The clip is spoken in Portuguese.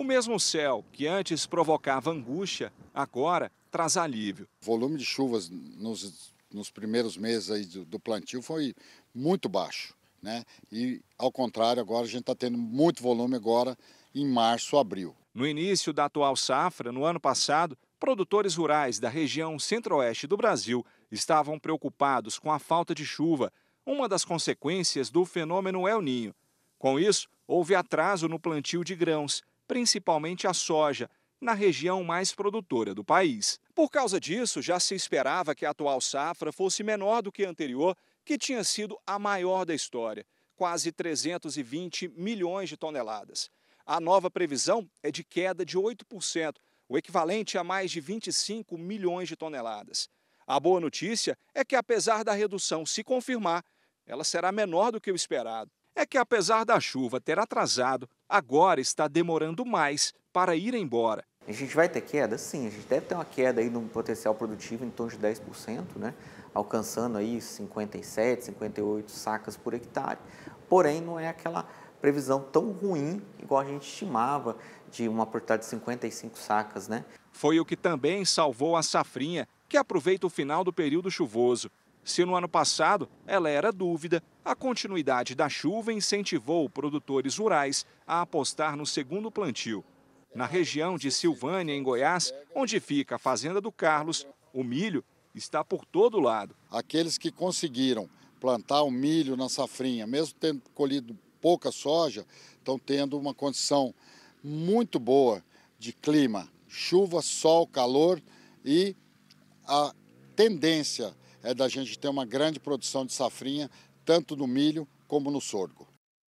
O mesmo céu que antes provocava angústia, agora traz alívio. O volume de chuvas nos, nos primeiros meses do, do plantio foi muito baixo. Né? E ao contrário, agora a gente está tendo muito volume agora em março, abril. No início da atual safra, no ano passado, produtores rurais da região centro-oeste do Brasil estavam preocupados com a falta de chuva, uma das consequências do fenômeno El Ninho. Com isso, houve atraso no plantio de grãos principalmente a soja, na região mais produtora do país. Por causa disso, já se esperava que a atual safra fosse menor do que a anterior, que tinha sido a maior da história, quase 320 milhões de toneladas. A nova previsão é de queda de 8%, o equivalente a mais de 25 milhões de toneladas. A boa notícia é que, apesar da redução se confirmar, ela será menor do que o esperado é que, apesar da chuva ter atrasado, agora está demorando mais para ir embora. A gente vai ter queda? Sim, a gente deve ter uma queda aí no potencial produtivo em torno de 10%, né? alcançando aí 57, 58 sacas por hectare. Porém, não é aquela previsão tão ruim igual a gente estimava de uma oportunidade de 55 sacas, né? Foi o que também salvou a safrinha, que aproveita o final do período chuvoso se no ano passado ela era dúvida, a continuidade da chuva incentivou produtores rurais a apostar no segundo plantio. Na região de Silvânia, em Goiás, onde fica a fazenda do Carlos, o milho está por todo lado. Aqueles que conseguiram plantar o milho na safrinha, mesmo tendo colhido pouca soja, estão tendo uma condição muito boa de clima, chuva, sol, calor e a tendência é da gente ter uma grande produção de safrinha, tanto no milho como no sorgo.